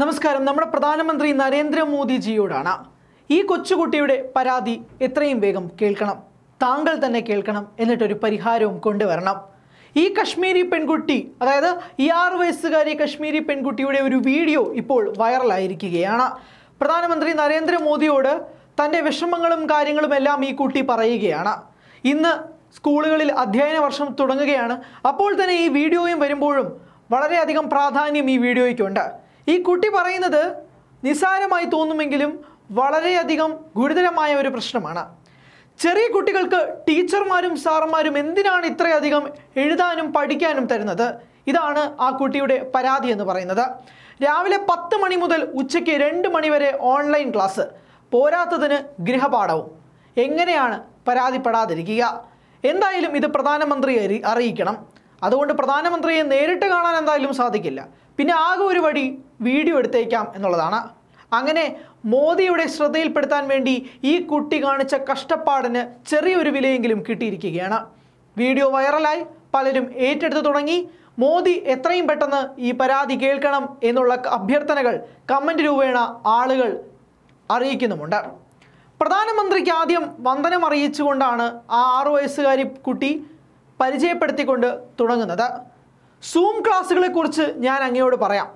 നമസ്കാരം നമ്മുടെ പ്രധാനമന്ത്രി നരേന്ദ്രമോദിജിയോടാണ് ഈ കൊച്ചുകുട്ടിയുടെ പരാതി എത്രയും വേഗം കേൾക്കണം താങ്കൾ തന്നെ കേൾക്കണം എന്നിട്ടൊരു പരിഹാരവും കൊണ്ടുവരണം ഈ കശ്മീരി പെൺകുട്ടി അതായത് ഈ ആറ് വയസ്സുകാരി കശ്മീരി പെൺകുട്ടിയുടെ ഒരു വീഡിയോ ഇപ്പോൾ വൈറലായിരിക്കുകയാണ് പ്രധാനമന്ത്രി നരേന്ദ്രമോദിയോട് തൻ്റെ വിഷമങ്ങളും കാര്യങ്ങളും എല്ലാം ഈ കുട്ടി പറയുകയാണ് ഇന്ന് സ്കൂളുകളിൽ അധ്യയന വർഷം തുടങ്ങുകയാണ് അപ്പോൾ തന്നെ ഈ വീഡിയോയും വരുമ്പോഴും വളരെയധികം പ്രാധാന്യം ഈ വീഡിയോയ്ക്കുണ്ട് ഈ കുട്ടി പറയുന്നത് നിസ്സാരമായി തോന്നുമെങ്കിലും വളരെയധികം ഗുരുതരമായ ഒരു പ്രശ്നമാണ് ചെറിയ കുട്ടികൾക്ക് ടീച്ചർമാരും സാറന്മാരും എന്തിനാണ് ഇത്രയധികം എഴുതാനും പഠിക്കാനും തരുന്നത് ഇതാണ് ആ കുട്ടിയുടെ പരാതി എന്ന് പറയുന്നത് രാവിലെ പത്ത് മണി മുതൽ ഉച്ചയ്ക്ക് രണ്ട് മണി വരെ ഓൺലൈൻ ക്ലാസ് പോരാത്തതിന് ഗൃഹപാഠവും എങ്ങനെയാണ് പരാതിപ്പെടാതിരിക്കുക എന്തായാലും ഇത് പ്രധാനമന്ത്രിയെ അറിയിക്കണം അതുകൊണ്ട് പ്രധാനമന്ത്രിയെ നേരിട്ട് കാണാൻ എന്തായാലും സാധിക്കില്ല പിന്നെ ആകെ ഒരു വഴി വീഡിയോ എടുത്തേക്കാം എന്നുള്ളതാണ് അങ്ങനെ മോദിയുടെ ശ്രദ്ധയിൽപ്പെടുത്താൻ വേണ്ടി ഈ കുട്ടി കാണിച്ച കഷ്ടപ്പാടിന് ചെറിയൊരു വിലയെങ്കിലും കിട്ടിയിരിക്കുകയാണ് വീഡിയോ വൈറലായി പലരും ഏറ്റെടുത്തു തുടങ്ങി മോദി എത്രയും പെട്ടെന്ന് ഈ പരാതി കേൾക്കണം എന്നുള്ള അഭ്യർത്ഥനകൾ കമൻ്റ് രൂപേണ ആളുകൾ അറിയിക്കുന്നുമുണ്ട് പ്രധാനമന്ത്രിക്ക് ആദ്യം വന്ദനം അറിയിച്ചുകൊണ്ടാണ് ആ ആറു വയസ്സുകാരി കുട്ടി പരിചയപ്പെടുത്തിക്കൊണ്ട് തുടങ്ങുന്നത് സൂം ക്ലാസ്സുകളെക്കുറിച്ച് ഞാൻ അങ്ങയോട് പറയാം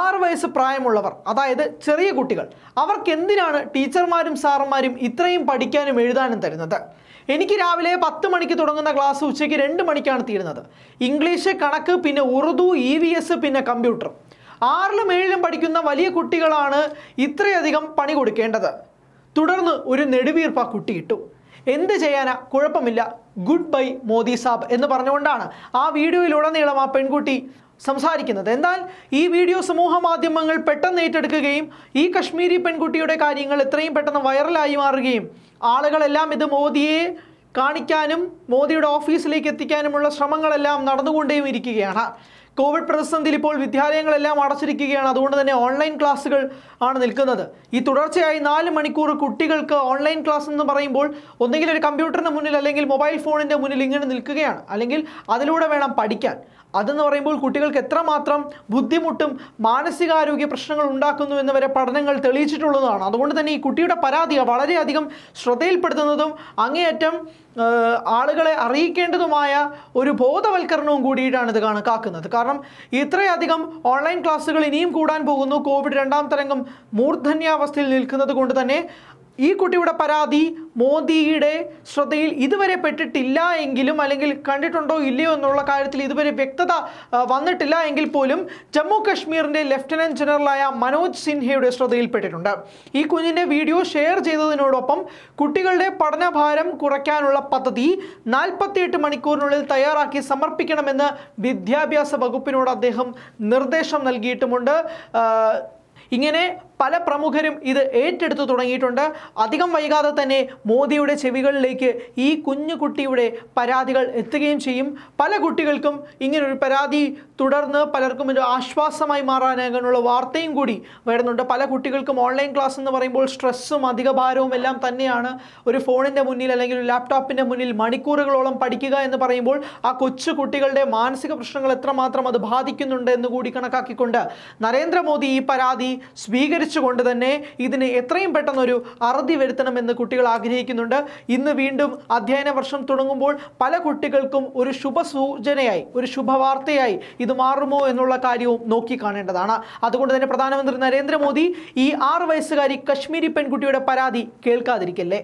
ആറ് വയസ്സ് പ്രായമുള്ളവർ അതായത് ചെറിയ കുട്ടികൾ അവർക്ക് എന്തിനാണ് ടീച്ചർമാരും സാറന്മാരും ഇത്രയും പഠിക്കാനും എഴുതാനും തരുന്നത് എനിക്ക് രാവിലെ പത്ത് മണിക്ക് തുടങ്ങുന്ന ക്ലാസ് ഉച്ചയ്ക്ക് രണ്ട് മണിക്കാണ് തീരുന്നത് ഇംഗ്ലീഷ് കണക്ക് പിന്നെ ഉറുദു ഇ വി എസ് പിന്നെ കമ്പ്യൂട്ടർ ആറിലും ഏഴിലും പഠിക്കുന്ന വലിയ കുട്ടികളാണ് ഇത്രയധികം പണി കൊടുക്കേണ്ടത് തുടർന്ന് ഒരു നെടുവീർപ്പ കുട്ടിയിട്ടു എന്ത് ചെയ്യാനാ കുഴപ്പമില്ല ഗുഡ് ബൈ മോദി സാബ് എന്ന് പറഞ്ഞുകൊണ്ടാണ് ആ വീഡിയോയിലുടനീളം ആ പെൺകുട്ടി സംസാരിക്കുന്നത് എന്നാൽ ഈ വീഡിയോ സമൂഹ മാധ്യമങ്ങൾ പെട്ടെന്ന് ഏറ്റെടുക്കുകയും ഈ കശ്മീരി പെൺകുട്ടിയുടെ കാര്യങ്ങൾ എത്രയും പെട്ടെന്ന് വൈറലായി മാറുകയും ആളുകളെല്ലാം ഇത് മോദിയെ കാണിക്കാനും മോദിയുടെ ഓഫീസിലേക്ക് എത്തിക്കാനുമുള്ള ശ്രമങ്ങളെല്ലാം നടന്നുകൊണ്ടേയും ഇരിക്കുകയാണ് കോവിഡ് പ്രതിസന്ധിയിൽ ഇപ്പോൾ വിദ്യാലയങ്ങളെല്ലാം അടച്ചിരിക്കുകയാണ് അതുകൊണ്ട് തന്നെ ഓൺലൈൻ ക്ലാസ്സുകൾ ആണ് നിൽക്കുന്നത് ഈ തുടർച്ചയായി നാല് മണിക്കൂർ കുട്ടികൾക്ക് ഓൺലൈൻ ക്ലാസ് എന്ന് പറയുമ്പോൾ ഒന്നെങ്കിൽ ഒരു കമ്പ്യൂട്ടറിന് മുന്നിൽ അല്ലെങ്കിൽ മൊബൈൽ ഫോണിൻ്റെ മുന്നിൽ ഇങ്ങനെ നിൽക്കുകയാണ് അല്ലെങ്കിൽ അതിലൂടെ വേണം പഠിക്കാൻ അതെന്ന് പറയുമ്പോൾ കുട്ടികൾക്ക് എത്രമാത്രം ബുദ്ധിമുട്ടും മാനസികാരോഗ്യ പ്രശ്നങ്ങൾ ഉണ്ടാക്കുന്നു എന്ന് വരെ പഠനങ്ങൾ തെളിയിച്ചിട്ടുള്ളതാണ് അതുകൊണ്ട് തന്നെ ഈ കുട്ടിയുടെ പരാതി വളരെയധികം ശ്രദ്ധയിൽപ്പെടുത്തുന്നതും അങ്ങേയറ്റം ആളുകളെ അറിയിക്കേണ്ടതുമായ ഒരു ബോധവൽക്കരണവും കൂടിയിട്ടാണ് ഇത് കണക്കാക്കുന്നത് കാരണം ഇത്രയധികം ഓൺലൈൻ ക്ലാസ്സുകൾ ഇനിയും കൂടാൻ പോകുന്നു കോവിഡ് രണ്ടാം തരംഗം മൂർധന്യാവസ്ഥയിൽ നിൽക്കുന്നത് കൊണ്ട് തന്നെ ഈ കുട്ടിയുടെ പരാതി മോദിയുടെ ശ്രദ്ധയിൽ ഇതുവരെ പെട്ടിട്ടില്ല എങ്കിലും അല്ലെങ്കിൽ കണ്ടിട്ടുണ്ടോ ഇല്ലയോ എന്നുള്ള കാര്യത്തിൽ ഇതുവരെ വ്യക്തത വന്നിട്ടില്ല എങ്കിൽ പോലും ജമ്മു കശ്മീരിൻ്റെ ലഫ്റ്റനൻറ്റ് ജനറലായ മനോജ് സിൻഹയുടെ ശ്രദ്ധയിൽപ്പെട്ടിട്ടുണ്ട് ഈ കുഞ്ഞിൻ്റെ വീഡിയോ ഷെയർ ചെയ്തതിനോടൊപ്പം കുട്ടികളുടെ പഠനഭാരം കുറയ്ക്കാനുള്ള പദ്ധതി നാൽപ്പത്തിയെട്ട് മണിക്കൂറിനുള്ളിൽ തയ്യാറാക്കി സമർപ്പിക്കണമെന്ന് വിദ്യാഭ്യാസ വകുപ്പിനോട് അദ്ദേഹം നിർദ്ദേശം നൽകിയിട്ടുമുണ്ട് ഇങ്ങനെ പല പ്രമുഖരും ഇത് ഏറ്റെടുത്തു തുടങ്ങിയിട്ടുണ്ട് അധികം വൈകാതെ തന്നെ മോദിയുടെ ചെവികളിലേക്ക് ഈ കുഞ്ഞു കുട്ടിയുടെ പരാതികൾ എത്തുകയും ചെയ്യും പല കുട്ടികൾക്കും ഇങ്ങനൊരു പരാതി തുടർന്ന് പലർക്കും ഒരു ആശ്വാസമായി മാറാനാകാനുള്ള വാർത്തയും കൂടി വരുന്നുണ്ട് പല കുട്ടികൾക്കും ഓൺലൈൻ ക്ലാസ് എന്ന് പറയുമ്പോൾ സ്ട്രെസ്സും അധിക ഭാരവും എല്ലാം തന്നെയാണ് ഒരു ഫോണിൻ്റെ മുന്നിൽ അല്ലെങ്കിൽ ഒരു ലാപ്ടോപ്പിൻ്റെ മുന്നിൽ മണിക്കൂറുകളോളം പഠിക്കുക എന്ന് പറയുമ്പോൾ ആ കൊച്ചു കുട്ടികളുടെ മാനസിക പ്രശ്നങ്ങൾ എത്രമാത്രം അത് ബാധിക്കുന്നുണ്ട് എന്ന് കൂടി കണക്കാക്കിക്കൊണ്ട് നരേന്ദ്രമോദി ഈ പരാതി സ്വീകരിച്ചു സ്വീകരിച്ചുകൊണ്ട് തന്നെ ഇതിന് എത്രയും പെട്ടെന്നൊരു അറുതി വരുത്തണമെന്ന് കുട്ടികൾ ആഗ്രഹിക്കുന്നുണ്ട് ഇന്ന് വീണ്ടും അധ്യയന വർഷം തുടങ്ങുമ്പോൾ പല കുട്ടികൾക്കും ഒരു ശുഭസൂചനയായി ഒരു ശുഭവാർത്തയായി ഇത് മാറുമോ എന്നുള്ള കാര്യവും നോക്കി കാണേണ്ടതാണ് അതുകൊണ്ട് തന്നെ പ്രധാനമന്ത്രി നരേന്ദ്രമോദി ഈ ആറ് വയസ്സുകാരി കശ്മീരി പെൺകുട്ടിയുടെ പരാതി കേൾക്കാതിരിക്കല്ലേ